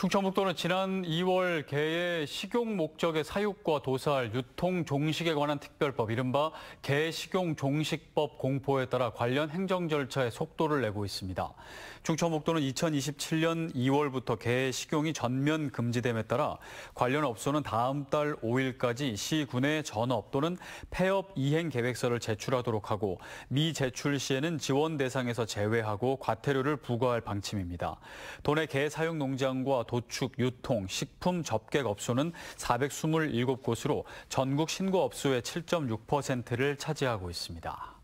충청북도는 지난 2월 개의 식용 목적의 사육과 도살, 유통 종식에 관한 특별법, 이른바 개 식용 종식법 공포에 따라 관련 행정 절차에 속도를 내고 있습니다. 충청북도는 2027년 2월부터 개 식용이 전면 금지됨에 따라 관련 업소는 다음 달 5일까지 시군의 전업 또는 폐업 이행 계획서를 제출하도록 하고 미제출 시에는 지원 대상에서 제외하고 과태료를 부과할 방침입니다. 도내 개 사육 농장과 도축, 유통, 식품 접객 업소는 427곳으로 전국 신고 업소의 7.6%를 차지하고 있습니다.